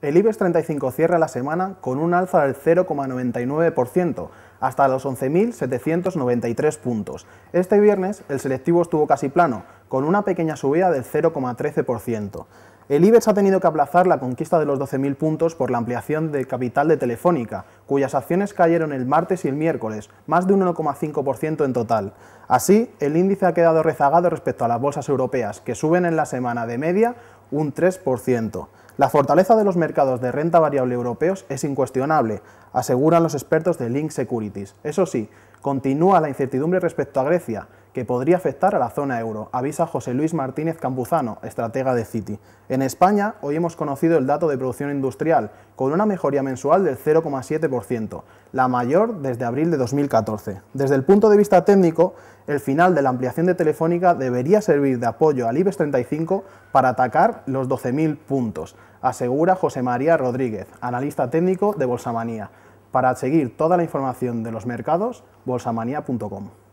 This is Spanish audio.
El IBEX 35 cierra la semana con un alza del 0,99% hasta los 11.793 puntos. Este viernes el selectivo estuvo casi plano, con una pequeña subida del 0,13%. El IBEX ha tenido que aplazar la conquista de los 12.000 puntos por la ampliación de capital de Telefónica, cuyas acciones cayeron el martes y el miércoles, más de un 1,5% en total. Así, el índice ha quedado rezagado respecto a las bolsas europeas, que suben en la semana de media un 3%. La fortaleza de los mercados de renta variable europeos es incuestionable, aseguran los expertos de Link Securities. Eso sí, continúa la incertidumbre respecto a Grecia, que podría afectar a la zona euro, avisa José Luis Martínez Campuzano, estratega de Citi. En España, hoy hemos conocido el dato de producción industrial, con una mejoría mensual del 0,7%, la mayor desde abril de 2014. Desde el punto de vista técnico, el final de la ampliación de Telefónica debería servir de apoyo al IBEX 35 para atacar los 12.000 puntos, asegura José María Rodríguez, analista técnico de Bolsamanía. Para seguir toda la información de los mercados, bolsamanía.com.